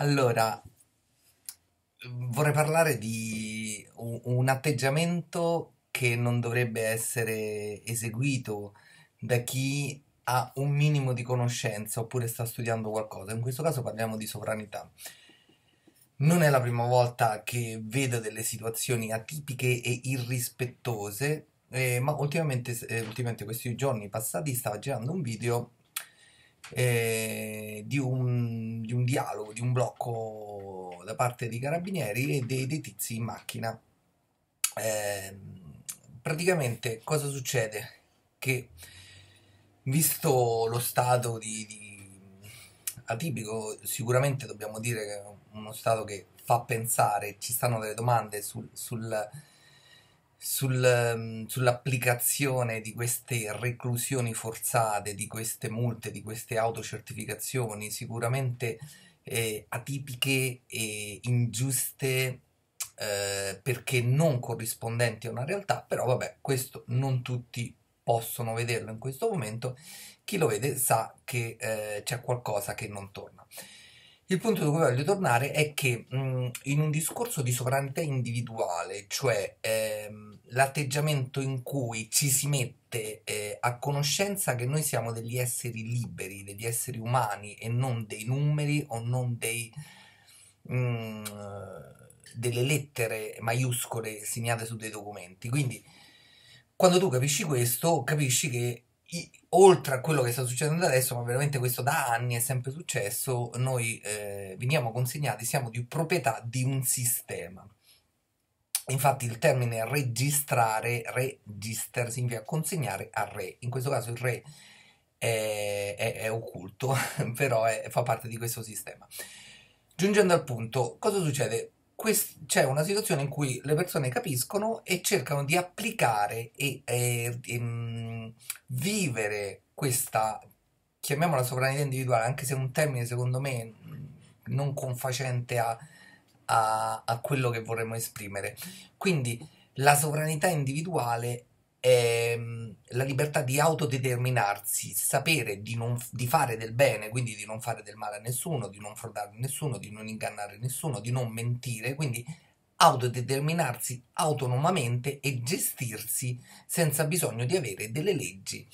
Allora, vorrei parlare di un, atteggiamento che non dovrebbe essere eseguito da chi ha un minimo di conoscenza oppure sta studiando qualcosa. In questo caso parliamo di sovranità. Non è la prima volta che vedo delle situazioni atipiche e irrispettose, eh, ma ultimamente, eh, ultimamente, questi giorni passati stava girando un video eh, di un dialogo di un blocco da parte dei carabinieri e dei, dei tizi in macchina. Eh, praticamente cosa succede? Che visto lo stato di, di, atipico, sicuramente dobbiamo dire che è uno stato che fa pensare, ci stanno delle domande sul, sul, sul, ehm, sull'applicazione di queste reclusioni forzate, di queste multe, di queste autocertificazioni, sicuramente eh, atipiche e ingiuste eh, perché non corrispondenti a una realtà, però vabbè, questo non tutti possono vederlo in questo momento, chi lo vede sa che eh, c'è qualcosa che non torna. Il punto dove voglio tornare è che mh, in un discorso di sovranità individuale, cioè ehm, l'atteggiamento in cui ci si mette eh, a conoscenza che noi siamo degli esseri liberi, degli esseri umani e non dei numeri o non dei, mh, delle lettere maiuscole segnate su dei documenti. Quindi quando tu capisci questo, capisci che oltre a quello che sta succedendo adesso, ma veramente questo da anni è sempre successo, noi eh, veniamo consegnati, siamo di proprietà di un sistema. Infatti il termine registrare, register, significa consegnare al re. In questo caso il re è, è, è occulto, però è, fa parte di questo sistema. Giungendo al punto, cosa succede? quest- c'è cioè una situazione in cui le persone capiscono e cercano di applicare e, e, e ehm, mh, vivere questa, chiamiamola sovranità individuale, anche se è un termine secondo me mm, non confacente a, a, a quello che vorremmo esprimere. Quindi la sovranità individuale ehm, la libertà di autodeterminarsi, sapere di, non, di fare del bene, quindi di non fare del male a nessuno, di non frodare nessuno, di non ingannare nessuno, di non mentire, quindi autodeterminarsi autonomamente e gestirsi senza bisogno di avere delle leggi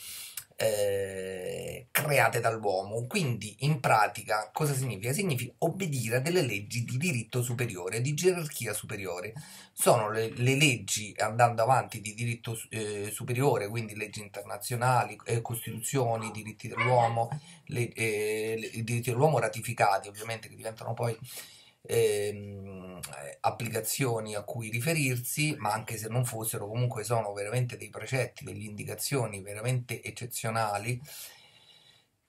eh, create dall'uomo. Quindi, in pratica, cosa significa? Significa obbedire a delle leggi di diritto superiore, di gerarchia superiore. Sono le, le leggi, andando avanti, di diritto eh, superiore, quindi leggi internazionali, eh, costituzioni, diritti dell'uomo, le, eh, i diritti dell'uomo ratificati, ovviamente, che diventano poi ehm, applicazioni a cui riferirsi, ma anche se non fossero, comunque sono veramente dei precetti, delle indicazioni veramente eccezionali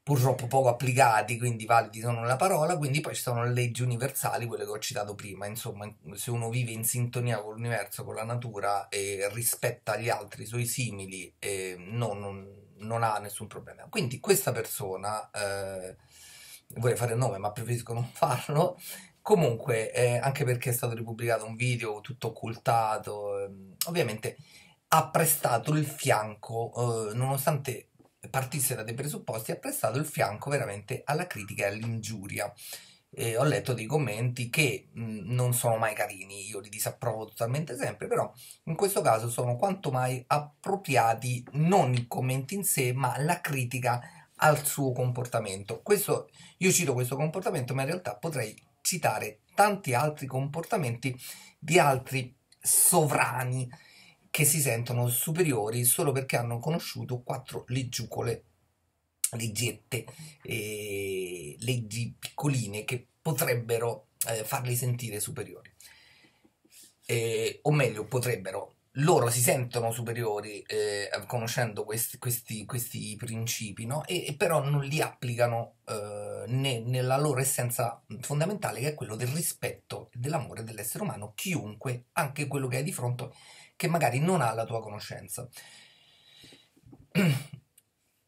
purtroppo poco applicati, quindi validi sono la parola, quindi poi ci sono le leggi universali, quelle che ho citato prima, insomma se uno vive in sintonia con l'universo, con la natura e rispetta gli altri, i suoi simili, eh, no, non, non, ha nessun problema. Quindi questa persona, eh, vorrei fare il nome ma preferisco non farlo, Comunque, eh, anche perché è stato ripubblicato un video tutto occultato, ehm, ovviamente ha prestato il fianco, eh, nonostante partisse da dei presupposti, ha prestato il fianco veramente alla critica e all'ingiuria. Eh, ho letto dei commenti che mh, mm, non sono mai carini, io li disapprovo totalmente sempre, però in questo caso sono quanto mai appropriati non i commenti in sé, ma la critica al suo comportamento. Questo, io cito questo comportamento, ma in realtà potrei citare tanti altri comportamenti di altri sovrani che si sentono superiori solo perché hanno conosciuto quattro leggiucole, leggette, eh, leggi piccoline che potrebbero eh, farli sentire superiori. Eh, o meglio, potrebbero loro si sentono superiori eh, conoscendo questi, questi, questi principi, no? e, e, però non li applicano eh, né, nella loro essenza fondamentale, che è quello del rispetto e dell'amore dell'essere umano, chiunque, anche quello che hai di fronte, che magari non ha la tua conoscenza.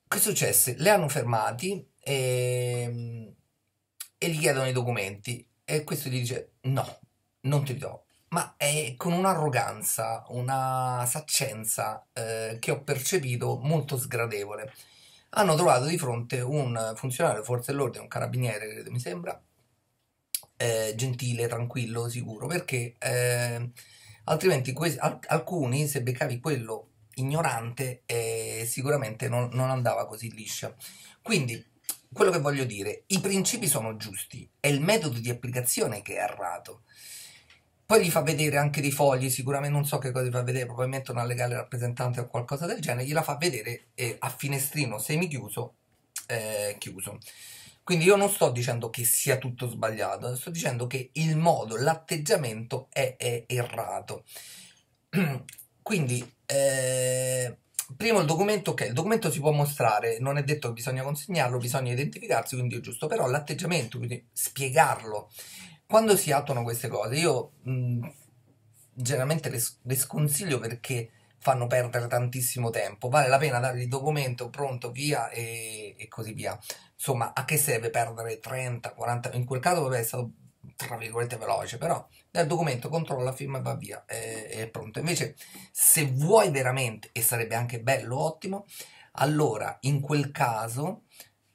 Che successe? Le hanno fermati e, ehm, e gli chiedono i documenti e questo gli dice no, non ti do, ma è con un'arroganza, una saccenza eh, che ho percepito molto sgradevole. Hanno trovato di fronte un funzionario forze dell'ordine, un carabiniere, credo, mi sembra, eh, gentile, tranquillo, sicuro, perché eh, altrimenti al alcuni, se beccavi quello ignorante, eh, sicuramente non, non andava così liscia. Quindi, quello che voglio dire, i principi sono giusti, è il metodo di applicazione che è errato. Poi gli fa vedere anche dei fogli, sicuramente non so che cosa gli fa vedere, probabilmente una legale rappresentante o qualcosa del genere, gliela fa vedere eh, a finestrino semichiuso, eh, chiuso. Quindi io non sto dicendo che sia tutto sbagliato, sto dicendo che il modo, l'atteggiamento è, è errato. Quindi, eh, primo il documento, ok, il documento si può mostrare, non è detto che bisogna consegnarlo, bisogna identificarsi, quindi è giusto, però l'atteggiamento, quindi spiegarlo, quando si attuano queste cose, io mh, mm, generalmente le, le, sconsiglio perché fanno perdere tantissimo tempo. Vale la pena dargli il documento pronto, via e, e così via. Insomma, a che serve perdere 30, 40? In quel caso, vabbè, è stato tra virgolette veloce, però dal documento controlla, firma e va via, è, è, pronto. Invece, se vuoi veramente, e sarebbe anche bello, ottimo, allora in quel caso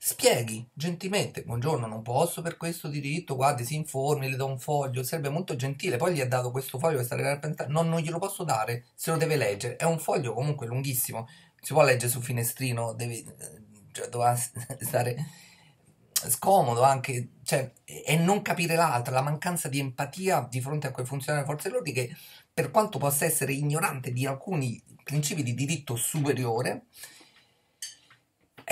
spieghi gentilmente, buongiorno, non posso per questo diritto, guardi, si informi, le do un foglio, serve molto gentile, poi gli ha dato questo foglio che sta rappresentando, no, non glielo posso dare, se lo deve leggere, è un foglio comunque lunghissimo, si può leggere sul finestrino, deve, eh, cioè, doveva stare scomodo anche, cioè, e non capire l'altro, la mancanza di empatia di fronte a quei funzionari delle forze dell'ordine che per quanto possa essere ignorante di alcuni principi di diritto superiore,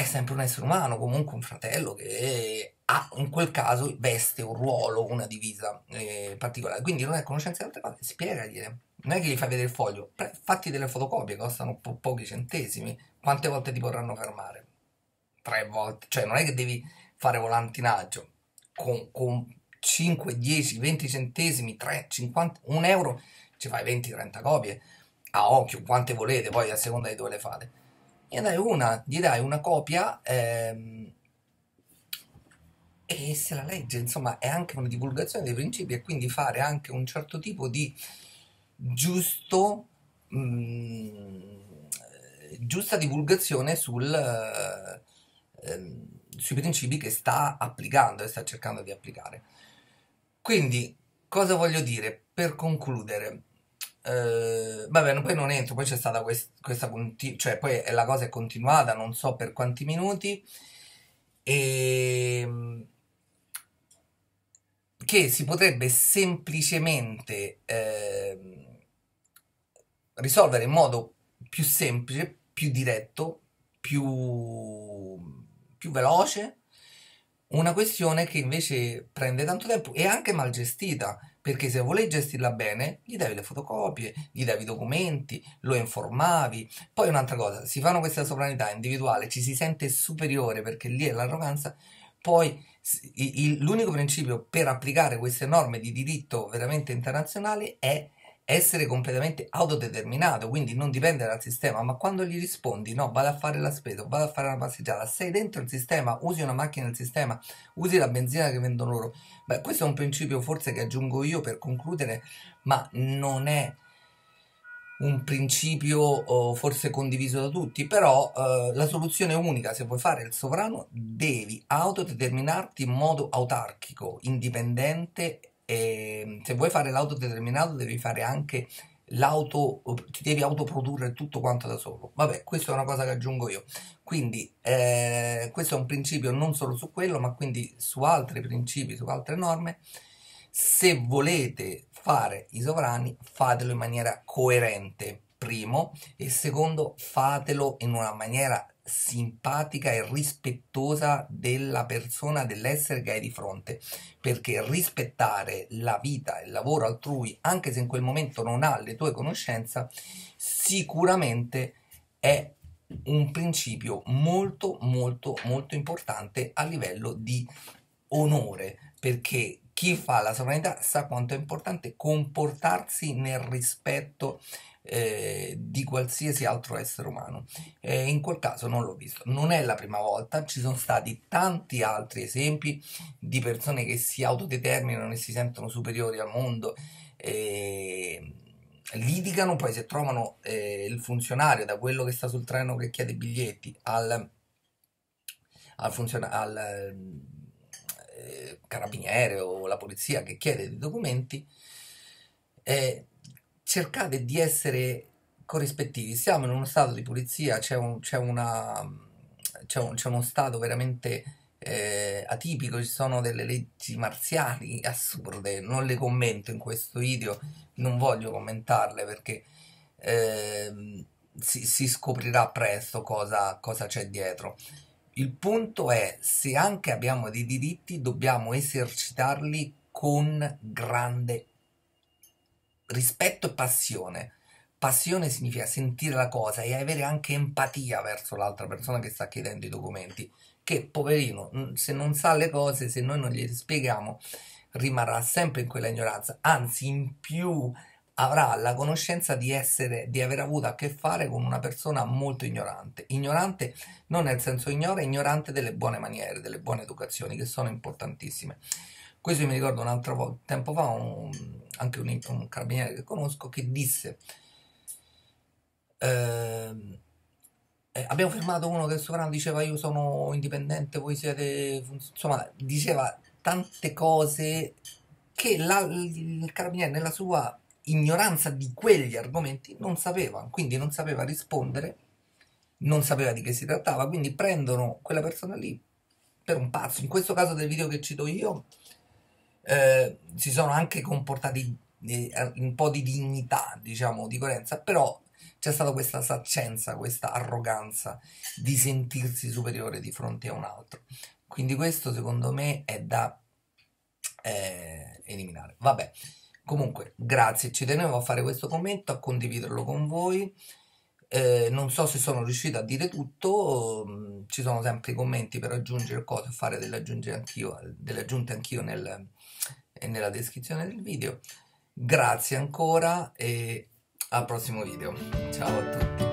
è sempre un essere umano, comunque un fratello che ha in quel caso veste un ruolo, una divisa eh, particolare. Quindi non è conoscenza di altre cose, spiegagliele. Non è che gli fai vedere il foglio, Pre- fatti delle fotocopie, costano po- pochi centesimi. Quante volte ti vorranno fermare? Tre volte, cioè non è che devi fare volantinaggio con, con 5, 10, 20 centesimi, 3, 50, 1 euro ci fai 20-30 copie a occhio, quante volete, poi a seconda di dove le fate ne dai una, gli dai una copia ehm, e se la legge, insomma, è anche una divulgazione dei principi e quindi fare anche un certo tipo di giusto, mh, mm, giusta divulgazione sul, eh, sui principi che sta applicando e sta cercando di applicare. Quindi, cosa voglio dire per concludere? Eh, vabbè, poi non entro, poi c'è stata quest- questa continu- cioè poi la cosa è continuata, non so per quanti minuti, e ehm, che si potrebbe semplicemente eh, risolvere in modo più semplice, più diretto, più, più veloce, una questione che invece prende tanto tempo e anche mal gestita perché se volevi gestirla bene gli davi le fotocopie, gli davi i documenti, lo informavi. Poi un'altra cosa, si fanno questa sovranità individuale, ci si sente superiore perché lì è l'arroganza, poi l'unico principio per applicare queste norme di diritto veramente internazionale è essere completamente autodeterminato, quindi non dipendere dal sistema, ma quando gli rispondi no, vado a fare la spesa, vado a fare una passeggiata, sei dentro il sistema, usi una macchina del sistema, usi la benzina che vendono loro, beh questo è un principio forse che aggiungo io per concludere, ma non è un principio oh, forse condiviso da tutti, però eh, la soluzione unica, se vuoi fare il sovrano, devi autodeterminarti in modo autarchico, indipendente e ehm, se vuoi fare l'autodeterminato devi fare anche l'auto, ti devi autoprodurre tutto quanto da solo. Vabbè, questa è una cosa che aggiungo io. Quindi eh, questo è un principio non solo su quello, ma quindi su altri principi, su altre norme. Se volete fare i sovrani, fatelo in maniera coerente, primo, e secondo, fatelo in una maniera simpatica e rispettosa della persona, dell'essere che hai di fronte, perché rispettare la vita e il lavoro altrui, anche se in quel momento non ha le tue conoscenze, sicuramente è un principio molto molto molto importante a livello di onore, perché chi fa la sovranità sa quanto è importante comportarsi nel rispetto eh, di qualsiasi altro essere umano. Eh, in quel caso non l'ho visto. Non è la prima volta, ci sono stati tanti altri esempi di persone che si autodeterminano e si sentono superiori al mondo. E eh, litigano, poi se trovano eh, il funzionario da quello che sta sul treno che chiede i biglietti al, al funzionario eh, carabiniere o la polizia che chiede dei documenti, eh, cercate di essere corrispettivi. Siamo in uno stato di pulizia, c'è, un, c'è, una, c'è, un, c'è uno stato veramente eh, atipico, ci sono delle leggi marziali assurde, non le commento in questo video, non voglio commentarle perché eh, si, si, scoprirà presto cosa, cosa c'è dietro. Il punto è, se anche abbiamo dei diritti, dobbiamo esercitarli con grande rispetto e passione. Passione significa sentire la cosa e avere anche empatia verso l'altra persona che sta chiedendo i documenti, che poverino, se non sa le cose, se noi non gliele spieghiamo, rimarrà sempre in quella ignoranza, anzi in più avrà la conoscenza di, essere, di aver avuto a che fare con una persona molto ignorante. Ignorante non nel senso ignora, ignorante delle buone maniere, delle buone educazioni, che sono importantissime. Questo mi ricordo un altro tempo fa un, anche un, un carabiniere che conosco, che disse ehm, eh, abbiamo fermato uno che il diceva io sono indipendente, voi siete... insomma diceva tante cose che la, il carabiniere nella sua ignoranza di quegli argomenti non sapeva, quindi non sapeva rispondere, non sapeva di che si trattava, quindi prendono quella persona lì per un pazzo, in questo caso del video che cito io eh, si sono anche comportati eh, un po' di dignità, diciamo, di coerenza, però c'è stata questa saccenza, questa arroganza di sentirsi superiore di fronte a un altro. Quindi questo secondo me è da eh, eliminare. Vabbè, comunque grazie, ci tenevo a fare questo commento, a condividerlo con voi. Eh, non so se sono riuscito a dire tutto, mm, ci sono sempre i commenti per aggiungere cose, fare delle aggiunte anch'io, delle aggiunte anch'io nel, eh, nella descrizione del video. Grazie ancora e al prossimo video. Ciao a tutti.